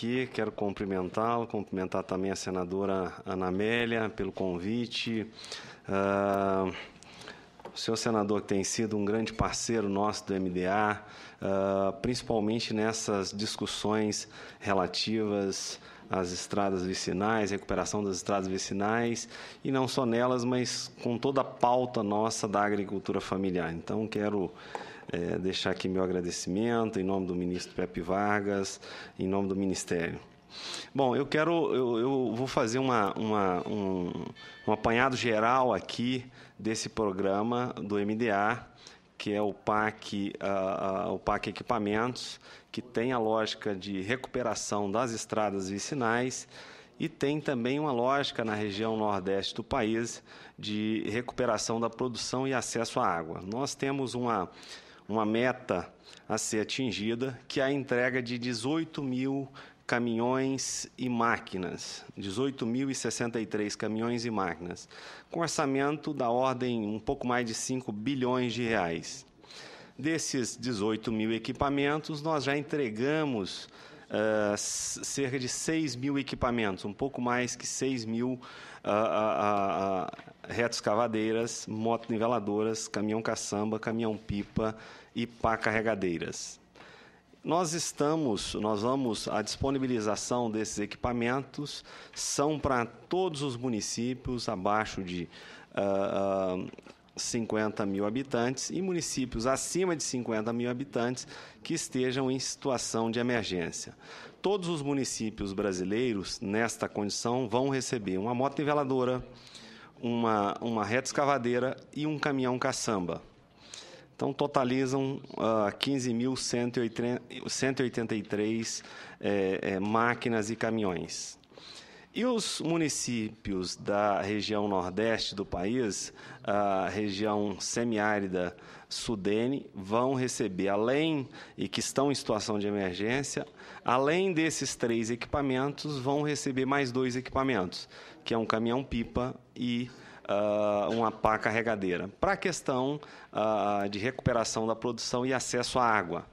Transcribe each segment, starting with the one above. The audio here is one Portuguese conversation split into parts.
aqui. Quero cumprimentá-lo, cumprimentar também a senadora Ana Amélia pelo convite. Uh, o senhor senador tem sido um grande parceiro nosso do MDA, uh, ah, principalmente nessas discussões relativas às estradas vicinais, recuperação das estradas vicinais, e não só nelas, mas com toda a pauta nossa da agricultura familiar. Então, quero é, deixar aqui meu agradecimento em nome do ministro Pepe Vargas, em nome do Ministério. Bom, eu quero, eu, eu vou fazer uma, uma, um, um apanhado geral aqui desse programa do MDA, que é o PAC, uh, uh, o PAC Equipamentos, que tem a lógica de recuperação das estradas vicinais e tem também uma lógica na região nordeste do país de recuperação da produção e acesso à água. Nós temos uma uma meta a ser atingida, que é a entrega de 18 mil caminhões e máquinas, 18.063 caminhões e máquinas, com orçamento da ordem um pouco mais de 5 bilhões de reais. Desses 18 mil equipamentos, nós já entregamos ah, cerca de 6 mil equipamentos, um pouco mais que 6 mil uh, ah, uh, ah, retos cavadeiras, motoniveladoras, caminhão caçamba, caminhão pipa e pá carregadeiras. Nós estamos, nós vamos, a disponibilização desses equipamentos são para todos os municípios abaixo de uh, 50 mil habitantes e municípios acima de 50 mil habitantes que estejam em situação de emergência. Todos os municípios brasileiros, nesta condição, vão receber uma moto niveladora, uma, uma reta escavadeira e um caminhão caçamba. Então, totalizam uh, 15.183 é, é, máquinas e caminhões. E os municípios da região nordeste do país, a região semiárida Sudene, vão receber, além e que estão em situação de emergência, além desses três equipamentos, vão receber mais dois equipamentos, que é um caminhão-pipa e uh, uma pá carregadeira, para a questão uh, de recuperação da produção e acesso à água.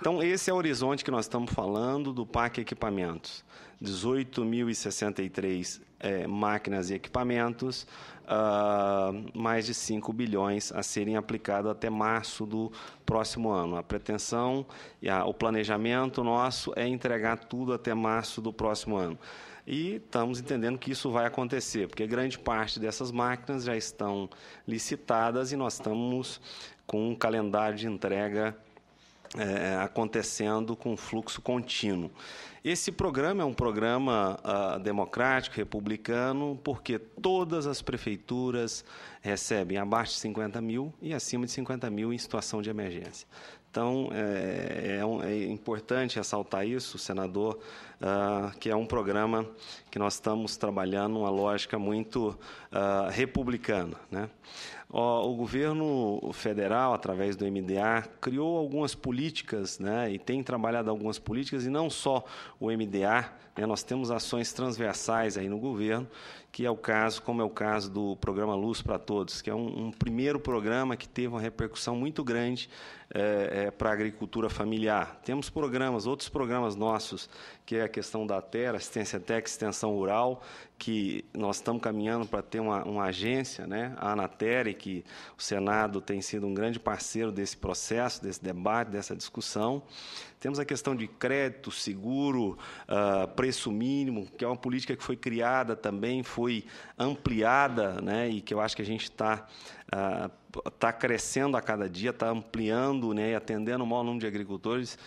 Então, esse é o horizonte que nós estamos falando do PAC Equipamentos. 18.063 é, máquinas e equipamentos, uh, mais de 5 bilhões a serem aplicados até março do próximo ano. A pretensão e a, o planejamento nosso é entregar tudo até março do próximo ano. E estamos entendendo que isso vai acontecer, porque grande parte dessas máquinas já estão licitadas e nós estamos com um calendário de entrega é, acontecendo com fluxo contínuo. Esse programa é um programa uh, democrático, republicano, porque todas as prefeituras recebem abaixo de 50 mil e acima de 50 mil em situação de emergência. Então, é, é, um, é, importante ressaltar isso, senador, uh, que é um programa que nós estamos trabalhando uma lógica muito uh, republicana. Né? O, governo federal, através do MDA, criou algumas políticas né, e tem trabalhado algumas políticas, e não só o MDA, né, nós temos ações transversais aí no governo, que é o caso, como é o caso do programa Luz para Todos, que é um, um primeiro programa que teve uma repercussão muito grande é, é, para a agricultura familiar. Temos programas, outros programas nossos, que é a questão da terra, assistência técnica, extensão rural, que nós estamos caminhando para ter uma, uma, agência, né? a Anatere, que o Senado tem sido um grande parceiro desse processo, desse debate, dessa discussão. Temos a questão de crédito, seguro, uh, preço mínimo, que é uma política que foi criada também, foi ampliada, né? e que eu acho que a gente está está ah, crescendo a cada dia, está ampliando né, e atendendo o maior número de agricultores.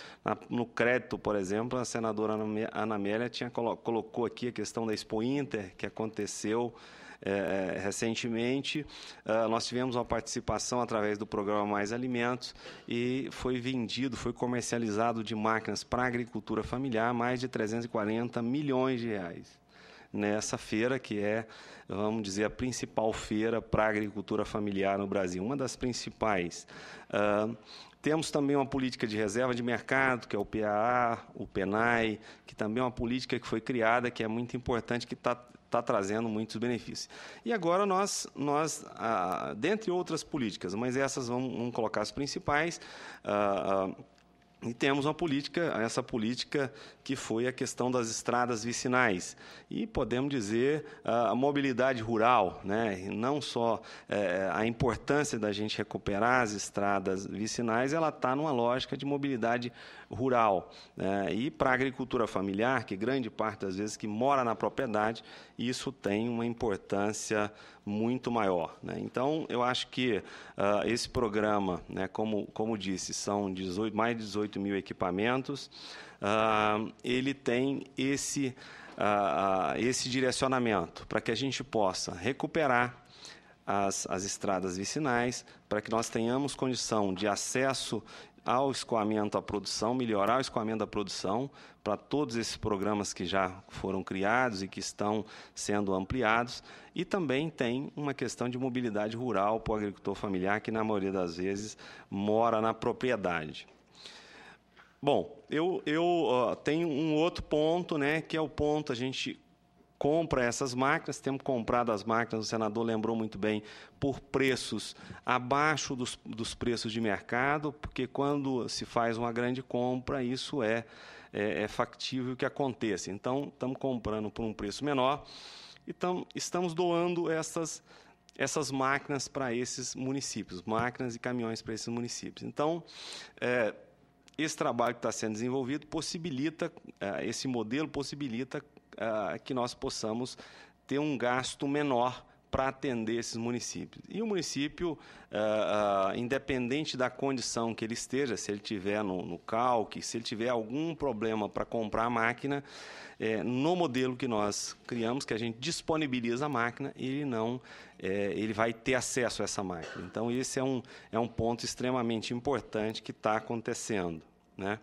no crédito, por exemplo, a senadora Ana Amélia tinha, colocou aqui a questão da Expo Inter, que aconteceu é, é recentemente. Uh, nós tivemos uma participação através do programa Mais Alimentos e foi vendido, foi comercializado de máquinas para agricultura familiar mais de 340 milhões de reais nessa feira, que é, vamos dizer, a principal feira para a agricultura familiar no Brasil, uma das principais. Uh, temos também uma política de reserva de mercado, que é o PAA, o PENAI, que também é uma política que foi criada, que é muito importante, que está tá trazendo muitos benefícios. E agora nós, nós ah, dentre outras políticas, mas essas vamos, vamos colocar as principais, ah, ah, e temos uma política, essa política que foi a questão das estradas vicinais e podemos dizer ah, a mobilidade rural, né? não só eh, a importância da gente recuperar as estradas vicinais, ela está numa lógica de mobilidade rural né? e para a agricultura familiar, que grande parte das vezes que mora na propriedade, isso tem uma importância muito maior. Né? Então, eu acho que uh, esse programa, né, como, como disse, são 18, mais de 18 mil equipamentos, uh, ele tem esse, uh, esse direcionamento para que a gente possa recuperar as, as estradas vicinais, para que nós tenhamos condição de acesso ao escoamento à produção, melhorar o escoamento da produção para todos esses programas que já foram criados e que estão sendo ampliados. E também tem uma questão de mobilidade rural para o agricultor familiar, que na maioria das vezes mora na propriedade. Bom, eu, eu uh, tenho um outro ponto, né, que é o ponto a gente compra essas máquinas, temos comprado as máquinas, o senador lembrou muito bem, por preços abaixo dos, dos preços de mercado, porque quando se faz uma grande compra, isso é, é, é factível que aconteça. Então, estamos comprando por um preço menor e tam, estamos doando essas, essas máquinas para esses municípios, máquinas e caminhões para esses municípios. Então, é, esse trabalho que está sendo desenvolvido possibilita, é, esse modelo possibilita uh, que nós possamos ter um gasto menor para atender esses municípios. E o município, uh, uh, independente da condição que ele esteja, se ele tiver no, no calque, se ele tiver algum problema para comprar a máquina, é, no modelo que nós criamos, que a gente disponibiliza a máquina, ele não, é, ele vai ter acesso a essa máquina. Então esse é um, é um ponto extremamente importante que está acontecendo, né?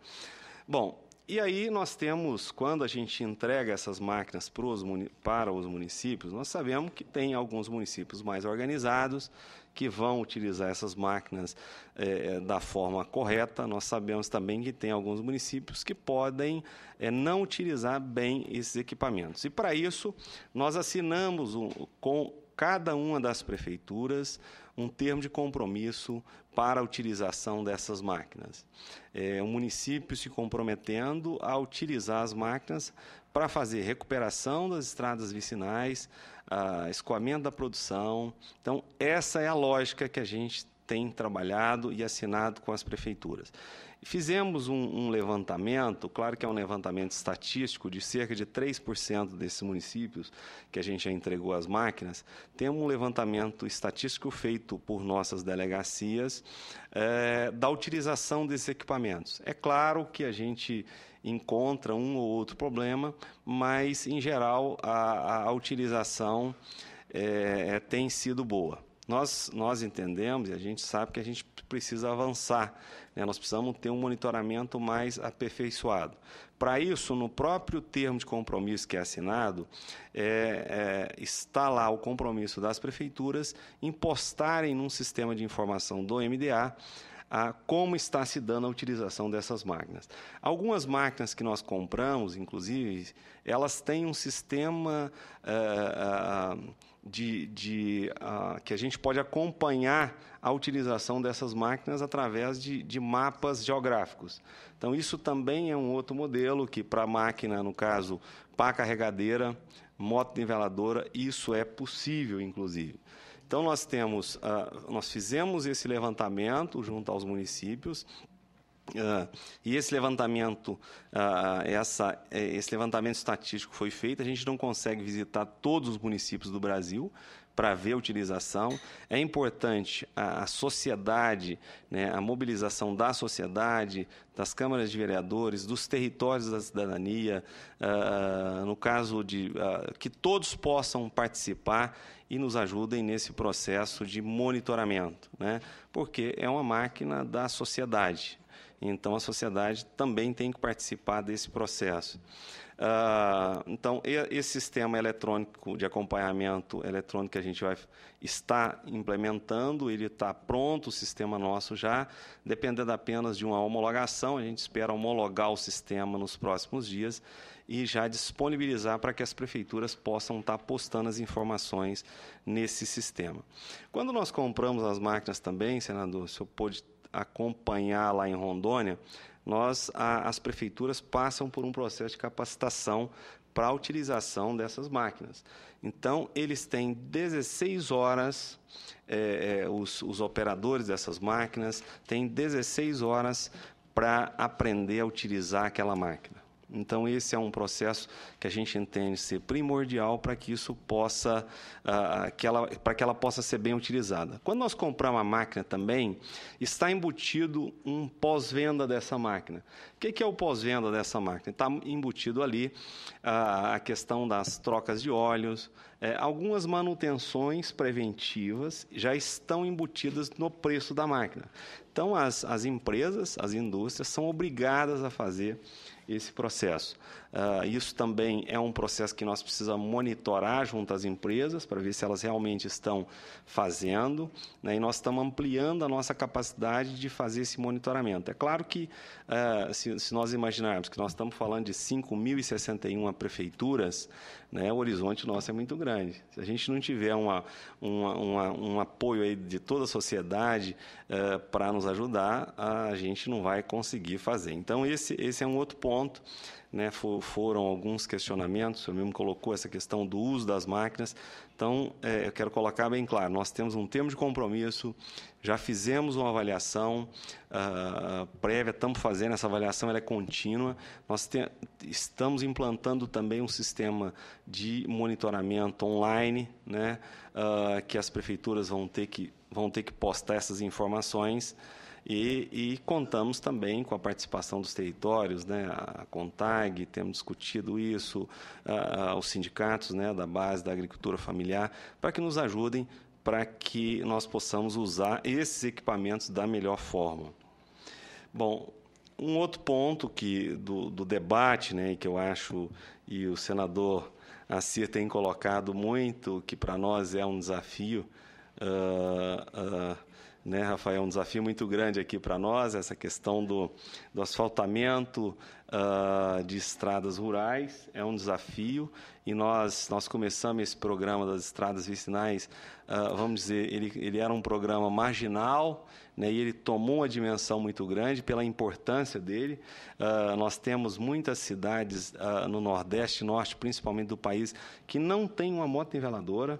Bom, e aí nós temos, quando a gente entrega essas máquinas para os municípios, nós sabemos que tem alguns municípios mais organizados que vão utilizar essas máquinas eh, eh, da forma correta. Nós sabemos também que tem alguns municípios que podem eh, não utilizar bem esses equipamentos. E para isso, nós assinamos um, com cada uma das prefeituras um termo de compromisso para a utilização dessas máquinas. É, o município se comprometendo a utilizar as máquinas para fazer recuperação das estradas vicinais, ah, escoamento da produção. Então, essa é a lógica que a gente tem trabalhado e assinado com as prefeituras. Fizemos um, um, levantamento, claro que é um levantamento estatístico, de cerca de 3% desses municípios que a gente já entregou as máquinas. Temos um levantamento estatístico feito por nossas delegacias é, da utilização desses equipamentos. É claro que a gente encontra um ou outro problema, mas, em geral, a, a utilização é, tem sido boa. Nós, nós entendemos e a gente sabe que a gente precisa avançar, né? nós precisamos ter um monitoramento mais aperfeiçoado. Para isso, no próprio termo de compromisso que é assinado, é, é, está lá o compromisso das prefeituras impostarem num sistema de informação do MDA a como está se dando a utilização dessas máquinas. Algumas máquinas que nós compramos, inclusive, elas têm um sistema uh, uh, de, de uh, que a gente pode acompanhar a utilização dessas máquinas através de, de mapas geográficos. Então, isso também é um outro modelo que, para a máquina, no caso, pá carregadeira, moto niveladora, isso é possível, inclusive. Então, nós temos, uh, nós fizemos esse levantamento junto aos municípios, Uh, e esse levantamento, uh, essa, é, esse levantamento estatístico foi feito. A gente não consegue visitar todos os municípios do Brasil para ver a utilização. É importante a, a sociedade, né, a mobilização da sociedade, das câmaras de vereadores, dos territórios da cidadania, uh, no caso de que todos possam participar e nos ajudem nesse processo de monitoramento, né? porque é uma máquina da sociedade. Então, a sociedade também tem que participar desse processo. Ah, então, esse sistema eletrônico de acompanhamento eletrônico que a gente vai está implementando, ele está pronto, o sistema nosso já, dependendo apenas de uma homologação, a gente espera homologar o sistema nos próximos dias e já disponibilizar para que as prefeituras possam estar tá postando as informações nesse sistema. Quando nós compramos as máquinas também, senador, o senhor pôde acompanhar lá em Rondônia, nós a, as prefeituras passam por um processo de capacitação para a utilização dessas máquinas. Então, eles têm 16 horas, é, é, os, os operadores dessas máquinas têm 16 horas para aprender a utilizar aquela máquina. Então, esse é um processo que a gente entende ser primordial para que isso possa, uh, ah, que ela, para que ela possa ser bem utilizada. Quando nós compramos uma máquina também, está embutido um pós-venda dessa máquina. O que, que é o pós-venda dessa máquina? Está embutido ali uh, a questão das trocas de óleos, é, algumas manutenções preventivas já estão embutidas no preço da máquina. Então, as, as empresas, as indústrias, são obrigadas a fazer esse processo. Uh, isso também é um processo que nós precisamos monitorar junto às empresas para ver se elas realmente estão fazendo. Né? E nós estamos ampliando a nossa capacidade de fazer esse monitoramento. É claro que, uh, se, se, nós imaginarmos que nós estamos falando de 5.061 prefeituras, né, o horizonte nosso é muito grande. Se a gente não tiver uma, uma, uma, um apoio aí de toda a sociedade uh, para nos ajudar, a gente não vai conseguir fazer. Então, esse, esse é um outro ponto né, for, foram alguns questionamentos, o mesmo colocou essa questão do uso das máquinas. Então, é, eu quero colocar bem claro, nós temos um termo de compromisso, já fizemos uma avaliação uh, prévia, estamos fazendo, essa avaliação ela é contínua. Nós te, estamos implantando também um sistema de monitoramento online, né, uh, que as prefeituras vão ter que, vão ter que postar essas informações. E, e, contamos também com a participação dos territórios, né? a CONTAG, temos discutido isso, a, os sindicatos né? da base da agricultura familiar, para que nos ajudem para que nós possamos usar esses equipamentos da melhor forma. Bom, um outro ponto que do, do debate, né, que eu acho e o senador Assir tem colocado muito, que para nós é um desafio, uh, uh, né, Rafael? É um desafio muito grande aqui para nós, essa questão do, do asfaltamento uh, de estradas rurais é um desafio e nós, nós começamos esse programa das estradas vicinais, uh, vamos dizer, ele, ele era um programa marginal né, e ele tomou uma dimensão muito grande pela importância dele. Uh, nós temos muitas cidades no Nordeste, Norte, principalmente do país, que não tem uma moto niveladora,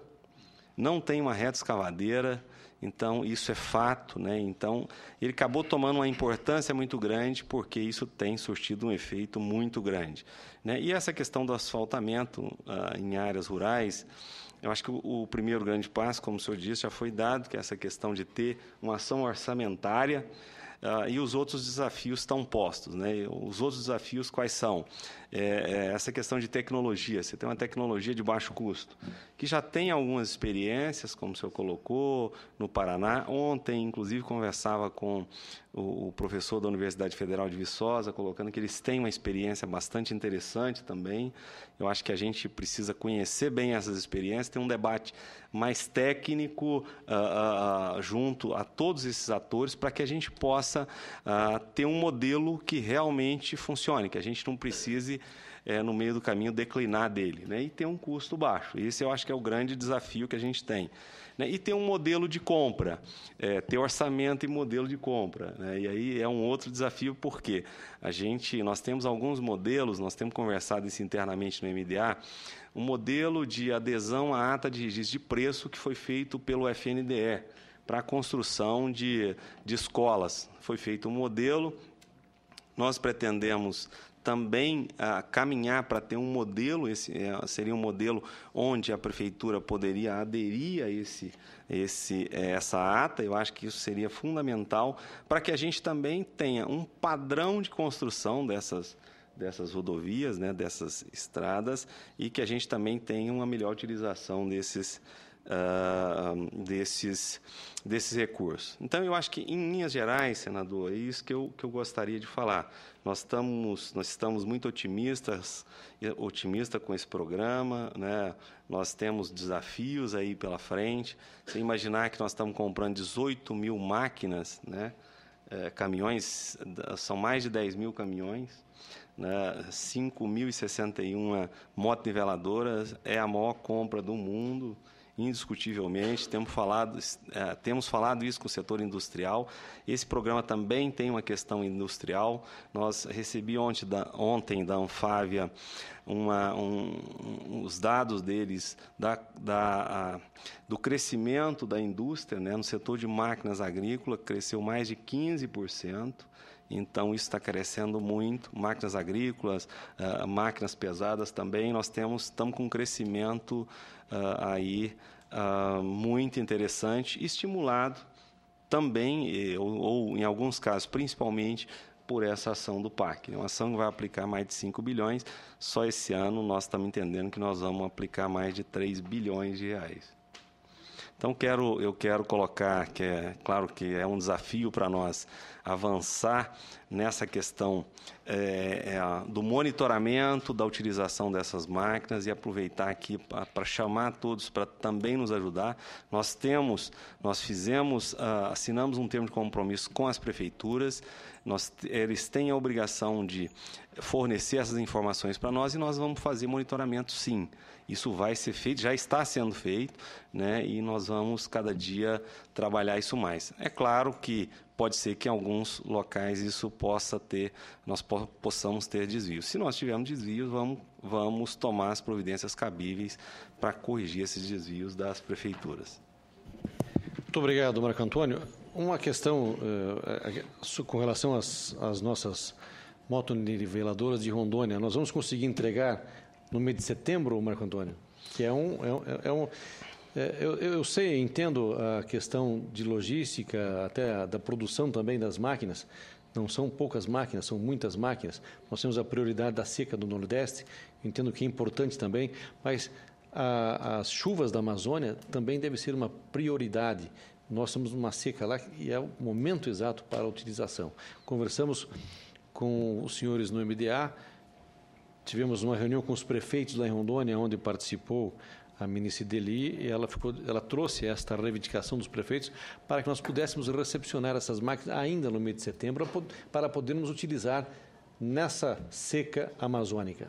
não tem uma reta escavadeira, então, isso é fato, né? Então, ele acabou tomando uma importância muito grande, porque isso tem surtido um efeito muito grande. Né? E essa questão do asfaltamento uh, em áreas rurais, eu acho que o, o, primeiro grande passo, como o senhor disse, já foi dado, que é essa questão de ter uma ação orçamentária, uh, e os outros desafios estão postos. Né? Os outros desafios quais são? é, é, essa questão de tecnologia. Você tem uma tecnologia de baixo custo, que já tem algumas experiências, como o senhor colocou, no Paraná. Ontem, inclusive, conversava com o, o professor da Universidade Federal de Viçosa, colocando que eles têm uma experiência bastante interessante também. Eu acho que a gente precisa conhecer bem essas experiências, ter um debate mais técnico uh, uh, junto a todos esses atores para que a gente possa uh, ter um modelo que realmente funcione, que a gente não precise é, no meio do caminho, declinar dele. Né? E ter um custo baixo. Esse eu acho que é o grande desafio que a gente tem. Né? E ter um modelo de compra, é, ter orçamento e modelo de compra. Né? E aí é um outro desafio, porque a gente, nós temos alguns modelos, nós temos conversado isso internamente no MDA, um modelo de adesão à ata de registro de preço que foi feito pelo FNDE para a construção de, de escolas. Foi feito um modelo, nós pretendemos também a ah, caminhar para ter um modelo, esse eh, seria um modelo onde a prefeitura poderia aderir a esse, esse, eh, essa ata, eu acho que isso seria fundamental para que a gente também tenha um padrão de construção dessas, dessas rodovias, né, dessas estradas, e que a gente também tenha uma melhor utilização desses uh, desses, desses recursos. Então, eu acho que, em linhas gerais, senador, é isso que eu, que eu gostaria de falar. Nós estamos, nós estamos muito otimistas, otimista com esse programa, né? nós temos desafios aí pela frente. Você imaginar que nós estamos comprando 18 mil máquinas, né? É, caminhões, são mais de 10 mil caminhões, né? 5.061 motoniveladoras, é a maior compra do mundo indiscutivelmente. Temos falado, é, temos falado isso com o setor industrial. Esse programa também tem uma questão industrial. Nós recebi ontem da, ontem da Anfávia uma, um, um, os dados deles da, da, a, do crescimento da indústria né, no setor de máquinas agrícolas, cresceu mais de 15%. Então, isso está crescendo muito. Máquinas agrícolas, uh, máquinas pesadas também. Nós temos, estamos com um crescimento uh, aí uh, muito interessante, estimulado também, ou, ou, em alguns casos, principalmente, por essa ação do PAC. É uma ação que vai aplicar mais de 5 bilhões. Só esse ano nós estamos entendendo que nós vamos aplicar mais de 3 bilhões de reais. Então quero, eu quero colocar que é claro que é um desafio para nós avançar nessa questão é, é, do monitoramento da utilização dessas máquinas e aproveitar aqui para chamar todos para também nos ajudar. Nós temos, nós fizemos, uh, assinamos um termo de compromisso com as prefeituras nós, eles têm a obrigação de fornecer essas informações para nós e nós vamos fazer monitoramento sim. Isso vai ser feito, já está sendo feito, né? e nós vamos cada dia trabalhar isso mais. É claro que pode ser que em alguns locais isso possa ter, nós possamos ter desvios. Se nós tivermos desvios, vamos, vamos tomar as providências cabíveis para corrigir esses desvios das prefeituras. Muito obrigado, Marco Antônio. Uma questão uh, com relação às, às nossas motoniveladoras de Rondônia. Nós vamos conseguir entregar no mês de setembro, Marco Antônio? Que é um. É um, é um é, eu, eu sei, entendo a questão de logística, até da produção também das máquinas. Não são poucas máquinas, são muitas máquinas. Nós temos a prioridade da seca do Nordeste, entendo que é importante também, mas a, as chuvas da Amazônia também deve ser uma prioridade nós temos uma seca lá e é o momento exato para a utilização. Conversamos com os senhores no MDA, tivemos uma reunião com os prefeitos lá em Rondônia, onde participou a ministra Deli, e ela, ficou, ela trouxe esta reivindicação dos prefeitos para que nós pudéssemos recepcionar essas máquinas ainda no mês de setembro, para podermos utilizar nessa seca amazônica?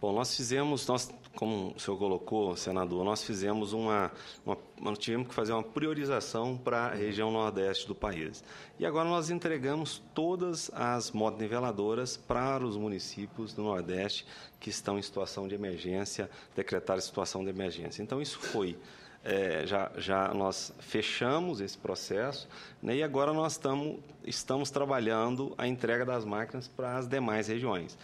Bom, nós fizemos, nós como o senhor colocou, senador, nós fizemos uma, uma nós tivemos que fazer uma priorização para a uhum. região nordeste do país. E agora nós entregamos todas as niveladoras para os municípios do Nordeste que estão em situação de emergência, decretar situação de emergência. Então isso foi é, já, já nós fechamos esse processo né, e agora nós tamo, estamos trabalhando a entrega das máquinas para as demais regiões.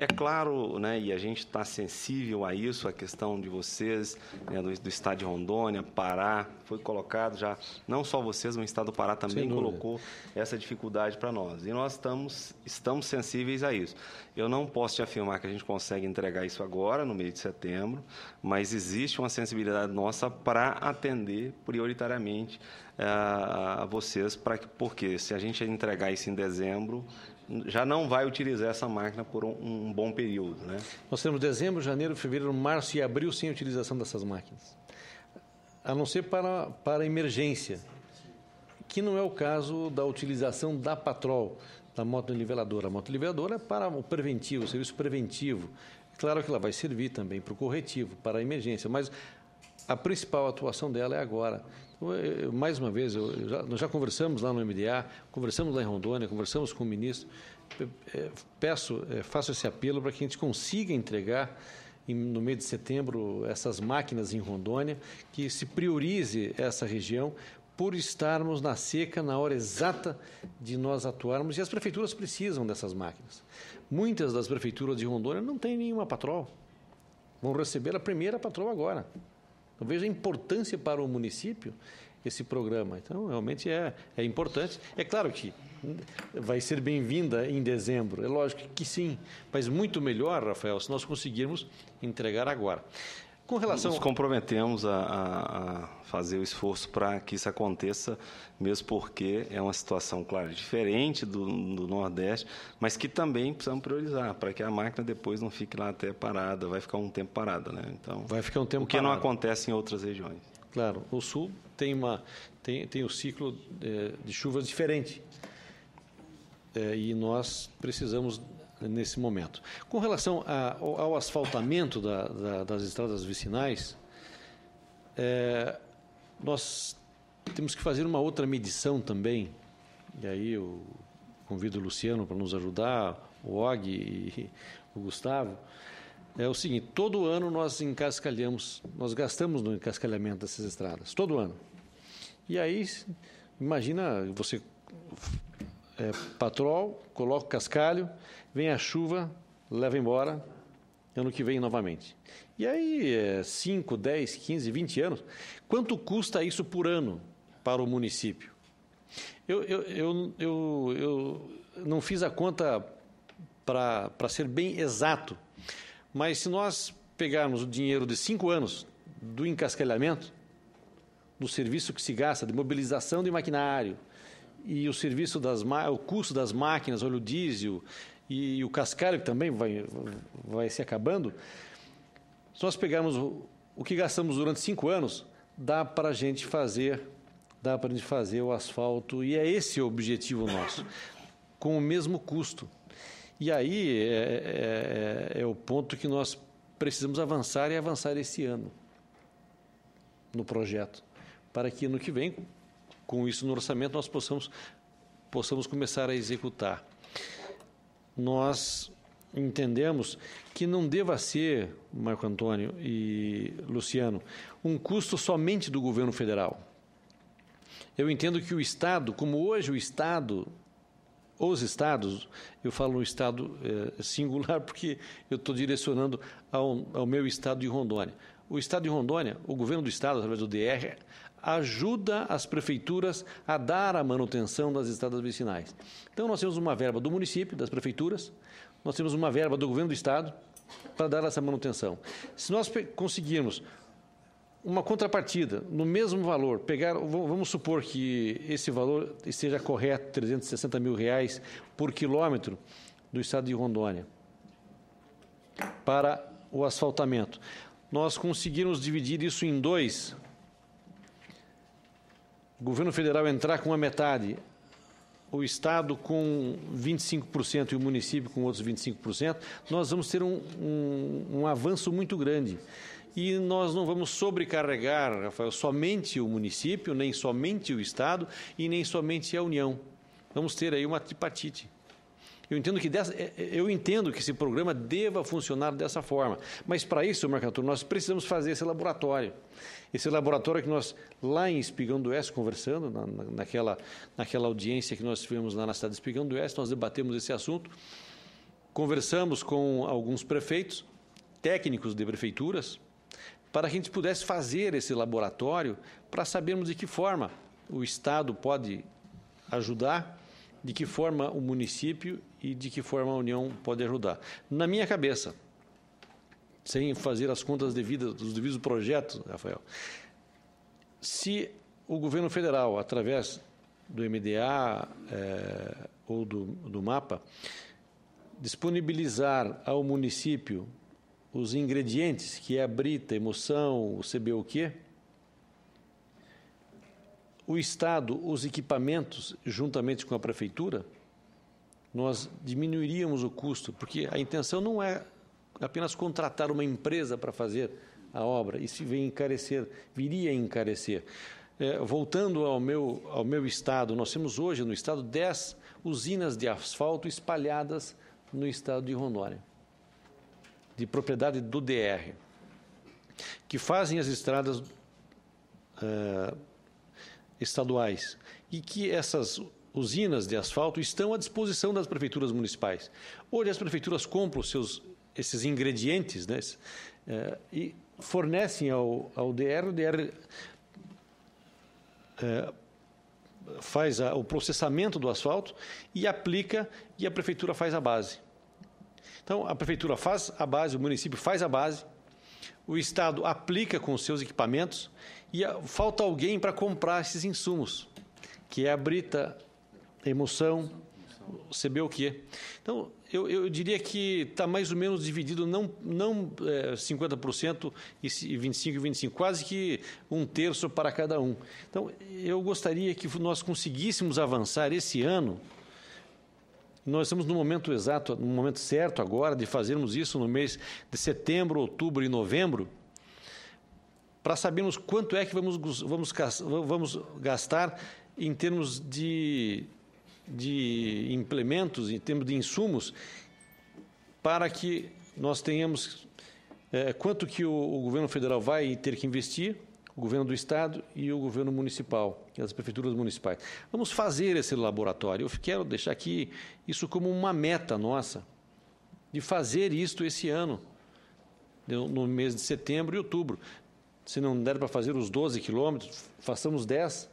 É claro, né, e a gente está sensível a isso, a questão de vocês, né, do, do, estado de Rondônia, Pará, foi colocado já, não só vocês, mas o estado do Pará também colocou essa dificuldade para nós. E nós estamos, estamos sensíveis a isso. Eu não posso te afirmar que a gente consegue entregar isso agora, no mês de setembro, mas existe uma sensibilidade nossa para atender prioritariamente eh, a, a vocês, pra, porque se a gente entregar isso em dezembro, já não vai utilizar essa máquina por um, um bom período. Né? Nós temos dezembro, janeiro, fevereiro, março e abril sem utilização dessas máquinas, a não ser para, para emergência, que não é o caso da utilização da patrol, da moto niveladora. A moto niveladora é para o preventivo, o serviço preventivo. Claro que ela vai servir também para o corretivo, para a emergência, mas a principal atuação dela é agora, mais uma vez, já, nós já conversamos lá no MDA, conversamos lá em Rondônia, conversamos com o ministro. É, peço, é, faço esse apelo para que a gente consiga entregar no mês de setembro essas máquinas em Rondônia, que se priorize essa região por estarmos na seca na hora exata de nós atuarmos e as prefeituras precisam dessas máquinas. Muitas das prefeituras de Rondônia não têm nenhuma patrol. Vão receber a primeira patrol agora. Eu vejo a importância para o município esse programa. Então, realmente é, é importante. É claro que vai ser bem-vinda em dezembro, é lógico que sim, mas muito melhor, Rafael, se nós conseguirmos entregar agora. Com relação... Nos comprometemos a, a fazer o esforço para que isso aconteça, mesmo porque é uma situação, claro, diferente do, do Nordeste, mas que também precisamos priorizar, para que a máquina depois não fique lá até parada, vai ficar um tempo parada, né? Então, vai ficar um tempo o que parado. não acontece em outras regiões. Claro, o Sul tem, uma, tem, tem um ciclo de, eh, de chuvas diferente, é, e nós precisamos nesse momento. Com relação a, ao, asfaltamento da, da, das estradas vicinais, é, nós temos que fazer uma outra medição também, e aí eu convido o Luciano para nos ajudar, o Og e o Gustavo, é o seguinte, todo ano nós encascalhamos, nós gastamos no encascalhamento dessas estradas, todo ano. E aí, imagina você é, patrol, coloco cascalho, vem a chuva, leva embora, ano que vem novamente. E aí, 5, 10, 15, 20 anos, quanto custa isso por ano para o município? Eu, eu, eu, eu, eu não fiz a conta para ser bem exato, mas se nós pegarmos o dinheiro de cinco anos do encascalhamento, do serviço que se gasta, de mobilização de maquinário, e o serviço das o custo das máquinas, óleo diesel e, o cascalho que também vai, vai se acabando, se nós pegarmos o, o que gastamos durante cinco anos, dá para a gente fazer dá para a gente fazer o asfalto e é esse o objetivo nosso, com o mesmo custo. E aí é, é, é, o ponto que nós precisamos avançar e avançar esse ano no projeto, para que no que vem com isso no orçamento, nós possamos, possamos começar a executar. Nós entendemos que não deva ser, Marco Antônio e Luciano, um custo somente do governo federal. Eu entendo que o Estado, como hoje o Estado, os Estados, eu falo um Estado é, singular porque eu estou direcionando ao, ao meu Estado de Rondônia. O Estado de Rondônia, o governo do Estado, através do DR, ajuda as prefeituras a dar a manutenção das estradas vicinais. Então, nós temos uma verba do município, das prefeituras, nós temos uma verba do governo do estado para dar essa manutenção. Se nós conseguirmos uma contrapartida no mesmo valor, pegar, vamos supor que esse valor esteja correto, 360 mil reais por quilômetro do estado de Rondônia para o asfaltamento. Nós conseguirmos dividir isso em dois o governo federal entrar com a metade, o Estado com 25% e o município com outros 25%, nós vamos ter um, um, um avanço muito grande. E nós não vamos sobrecarregar, Rafael, somente o município, nem somente o Estado e nem somente a União. Vamos ter aí uma tripartite. Eu entendo que, dessa, é, é, eu entendo que esse programa deva funcionar dessa forma. Mas para isso, Mercator, nós precisamos fazer esse laboratório. Esse laboratório que nós, lá em Espigão do Oeste, conversando, na, naquela, naquela audiência que nós tivemos lá na cidade de Espigão do Oeste, nós debatemos esse assunto, conversamos com alguns prefeitos, técnicos de prefeituras, para que a gente pudesse fazer esse laboratório para sabermos de que forma o Estado pode ajudar, de que forma o município e de que forma a União pode ajudar. Na minha cabeça, sem fazer as contas devidas dos devidos projetos, Rafael. Se o governo federal, através do MDA é, eh, ou do, do MAPA, disponibilizar ao município os ingredientes, que é a brita, emoção, o CBOQ, o Estado, os equipamentos, juntamente com a prefeitura, nós diminuiríamos o custo, porque a intenção não é apenas contratar uma empresa para fazer a obra. Isso vem encarecer, viria a encarecer. É, voltando ao meu, ao meu estado, nós temos hoje no estado 10 usinas de asfalto espalhadas no estado de Rondônia, de propriedade do DR, que fazem as estradas uh, estaduais e que essas usinas de asfalto estão à disposição das prefeituras municipais. Hoje as prefeituras compram os seus esses ingredientes, né? Eh, e fornecem ao, ao DR, o DR é, eh, faz a, o processamento do asfalto e aplica, e a prefeitura faz a base. Então, a prefeitura faz a base, o município faz a base, o Estado aplica com os seus equipamentos e a, falta alguém para comprar esses insumos, que é a brita, a emoção, CB o é. Então, eu, eu diria que está mais ou menos dividido, não, não é, 50% e 25% e 25%, quase que um terço para cada um. Então, eu gostaria que nós conseguíssemos avançar esse ano. Nós estamos no momento exato, no momento certo agora de fazermos isso no mês de setembro, outubro e novembro para sabermos quanto é que vamos, vamos, vamos gastar em termos de de implementos, em termos de insumos, para que nós tenhamos é, quanto que o, o, governo federal vai ter que investir, o governo do estado e o governo municipal, as prefeituras municipais. Vamos fazer esse laboratório. Eu quero deixar aqui isso como uma meta nossa de fazer isto esse ano, no mês de setembro e outubro. Se não der para fazer os 12 quilômetros, façamos 10.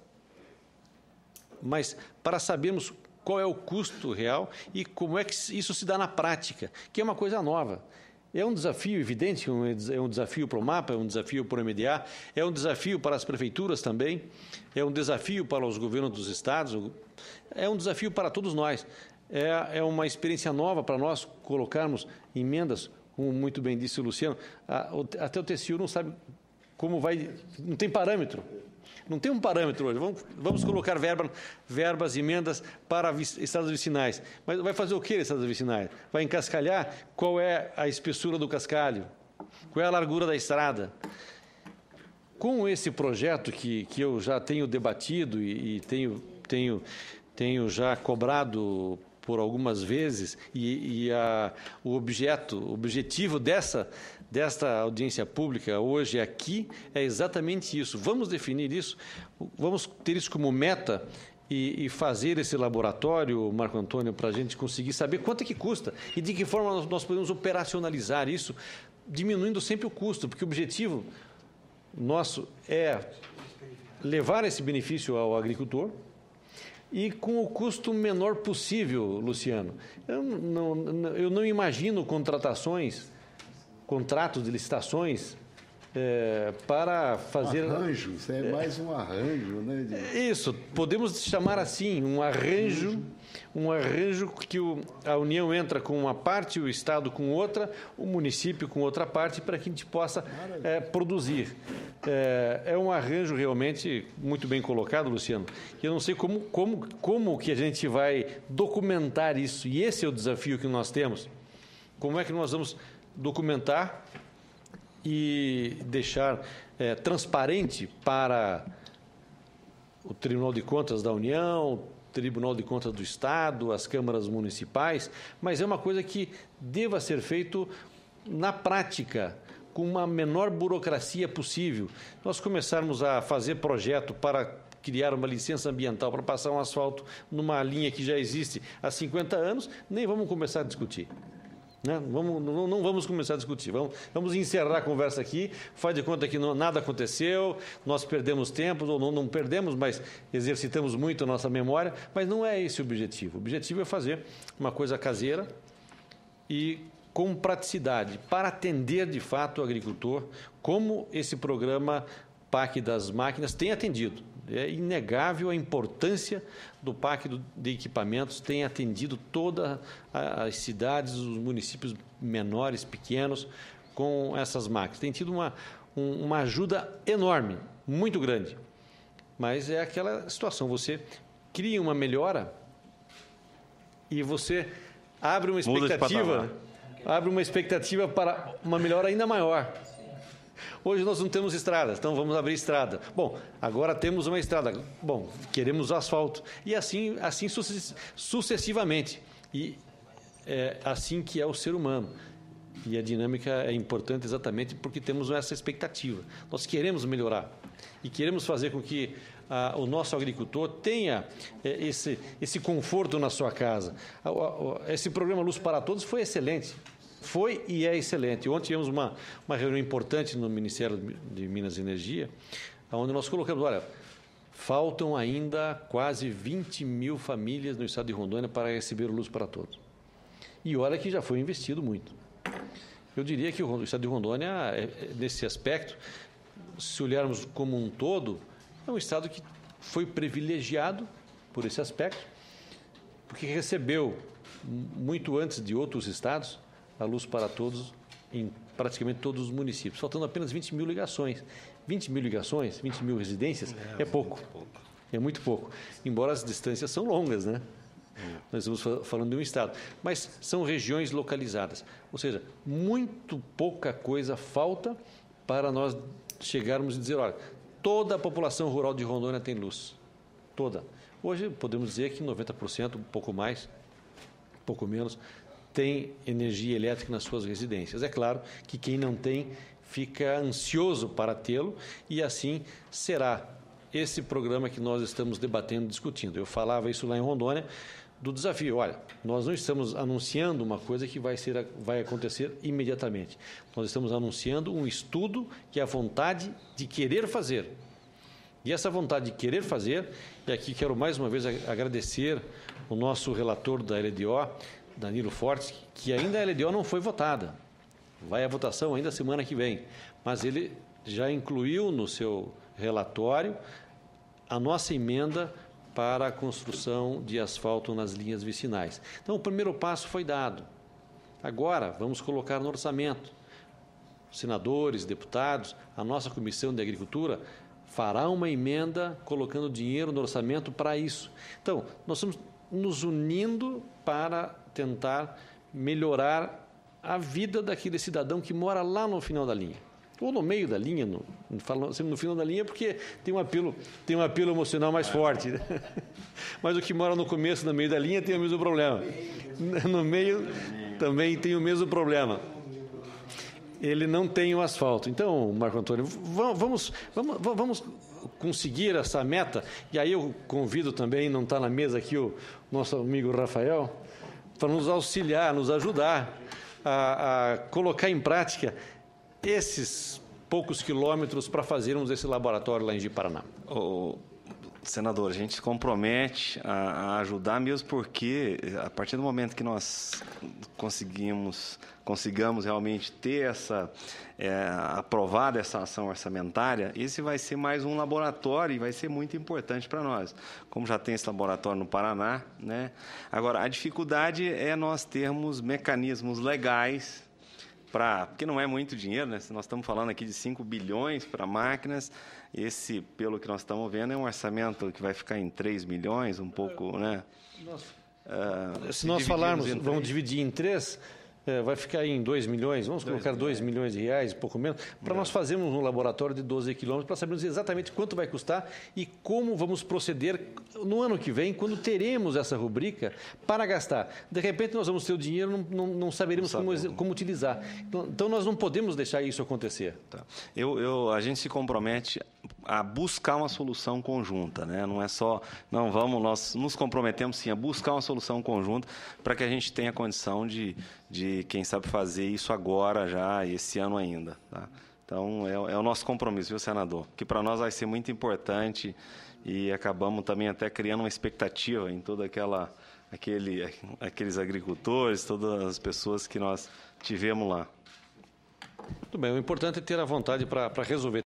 Mas para sabermos qual é o custo real e como é que isso se dá na prática, que é uma coisa nova. É um desafio evidente, é, é um desafio para o MAPA, é um desafio para o MDA, é um desafio para as prefeituras também, é um desafio para os governos dos estados, é um desafio para todos nós. É, é uma experiência nova para nós colocarmos emendas, como muito bem disse o Luciano, até o TCU não sabe como vai, não tem parâmetro não tem um parâmetro hoje. Vamos, vamos colocar verba, verbas, emendas para estados vicinais. Mas vai fazer o que estados vicinais? Vai encascalhar qual é a espessura do cascalho, qual é a largura da estrada. Com esse projeto que, que eu já tenho debatido e, e tenho, tenho, tenho já cobrado por algumas vezes, e, e a, o objeto, o objetivo dessa desta audiência pública hoje aqui é exatamente isso. Vamos definir isso, vamos ter isso como meta e, e, fazer esse laboratório, Marco Antônio, para a gente conseguir saber quanto é que custa e de que forma nós, nós, podemos operacionalizar isso, diminuindo sempre o custo, porque o objetivo nosso é levar esse benefício ao agricultor e com o custo menor possível, Luciano. Eu não, eu não imagino contratações contratos de licitações é, para fazer. Arranjo, isso é mais um arranjo, né? De... É, isso, podemos chamar assim, um arranjo, um arranjo que o, a União entra com uma parte, o Estado com outra, o município com outra parte, para que a gente possa é, produzir. É, é, um arranjo realmente muito bem colocado, Luciano. Eu não sei como, como, como que a gente vai documentar isso, e esse é o desafio que nós temos. Como é que nós vamos documentar e deixar é, transparente para o Tribunal de Contas da União, Tribunal de Contas do Estado, as câmaras municipais, mas é uma coisa que deva ser feito na prática, com uma menor burocracia possível. Nós começarmos a fazer projeto para criar uma licença ambiental para passar um asfalto numa linha que já existe há 50 anos, nem vamos começar a discutir. Né? Vamos, não, não, vamos começar a discutir. Vamos, vamos, encerrar a conversa aqui. Faz de conta que não, nada aconteceu, nós perdemos tempo, ou não, não, perdemos, mas exercitamos muito a nossa memória. Mas não é esse o objetivo. O objetivo é fazer uma coisa caseira e com praticidade, para atender de fato o agricultor, como esse programa PAC das máquinas tem atendido. É inegável a importância do parque de equipamentos, tem atendido todas as cidades, os municípios menores, pequenos, com essas máquinas. Tem tido uma, uma ajuda enorme, muito grande. Mas é aquela situação, você cria uma melhora e você abre uma expectativa, abre uma expectativa para uma melhora ainda maior. Hoje nós não temos estradas, então vamos abrir estrada. Bom, agora temos uma estrada. Bom, queremos asfalto. E assim, assim sucessivamente. E é assim que é o ser humano. E a dinâmica é importante exatamente porque temos essa expectativa. Nós queremos melhorar e queremos fazer com que o nosso agricultor tenha é, esse, esse conforto na sua casa. Esse programa Luz para Todos foi excelente foi e é excelente. Ontem tivemos uma, uma reunião importante no Ministério de Minas e Energia, onde nós colocamos, olha, faltam ainda quase 20 mil famílias no estado de Rondônia para receber luz para todos. E olha que já foi investido muito. Eu diria que o estado de Rondônia, é, é, nesse aspecto, se olharmos como um todo, é um estado que foi privilegiado por esse aspecto, porque recebeu muito antes de outros estados a luz para todos em praticamente todos os municípios, faltando apenas 20 mil ligações. 20 mil ligações, 20 mil residências é, é pouco. pouco. É muito pouco. Embora as distâncias são longas, né? É. Nós estamos falando de um estado. Mas são regiões localizadas. Ou seja, muito pouca coisa falta para nós chegarmos e dizer, olha, toda a população rural de Rondônia tem luz. Toda. Hoje podemos dizer que 90%, um pouco mais, um pouco menos, tem energia elétrica nas suas residências. É claro que quem não tem fica ansioso para tê-lo e assim será esse programa que nós estamos debatendo, discutindo. Eu falava isso lá em Rondônia do desafio. Olha, nós não estamos anunciando uma coisa que vai, ser, vai acontecer imediatamente. Nós estamos anunciando um estudo que é a vontade de querer fazer. E essa vontade de querer fazer, e aqui quero mais uma vez agradecer o nosso relator da LDO, Danilo Fortes, que ainda a LDO não foi votada. Vai à votação ainda semana que vem. Mas ele já incluiu no seu relatório a nossa emenda para a construção de asfalto nas linhas vicinais. Então, o primeiro passo foi dado. Agora, vamos colocar no orçamento. Senadores, deputados, a nossa Comissão de Agricultura fará uma emenda colocando dinheiro no orçamento para isso. Então, nós estamos nos unindo para tentar melhorar a vida daquele cidadão que mora lá no final da linha. Ou no meio da linha, no, sempre assim, no final da linha, porque tem um apelo, tem um apelo emocional mais forte. Né? Mas o que mora no começo, no meio da linha, tem o mesmo problema. No meio também tem o mesmo problema. Ele não tem o asfalto. Então, Marco Antônio, vamos, vamos, vamos conseguir essa meta, e aí eu convido também, não está na mesa aqui o nosso amigo Rafael, para nos auxiliar, nos ajudar a, a colocar em prática esses poucos quilômetros para fazermos esse laboratório lá em Paraná. Oh. Senador, a gente se compromete a, a, ajudar mesmo porque eh, a partir do momento que nós conseguimos, consigamos realmente ter essa é, aprovada essa ação orçamentária, esse vai ser mais um laboratório e vai ser muito importante para nós. Como já tem esse laboratório no Paraná, né? Agora a dificuldade é nós termos mecanismos legais para. Porque não é muito dinheiro, né? Nós estamos falando aqui de 5 bilhões para máquinas. Esse, pelo que nós estamos vendo, é um orçamento que vai ficar em 3 milhões, um pouco, né? É, Nossa. Uh, se, se nós falarmos, vamos dividir em três é, vai ficar em 2 milhões, vamos dois colocar 2 milhões. milhões de reais, pouco menos, para nós fazermos um laboratório de 12 quilômetros para sabermos exatamente quanto vai custar e como vamos proceder no ano que vem, quando teremos essa rubrica para gastar. De repente nós vamos ter o dinheiro, não, não, não saberemos não como, como, utilizar. Então, então nós não podemos deixar isso acontecer. Tá. Eu, eu, a gente se compromete a buscar uma solução conjunta, né? Não é só, não vamos, nós nos comprometemos sim a buscar uma solução conjunta para que a gente tenha condição de, de, quem sabe, fazer isso agora já, esse ano ainda. Tá? Então, é, é, o nosso compromisso, viu, senador? Que para nós vai ser muito importante e acabamos também até criando uma expectativa em toda aquela, aquele, aqueles agricultores, todas as pessoas que nós tivemos lá. Muito bem, o importante é ter a vontade para resolver.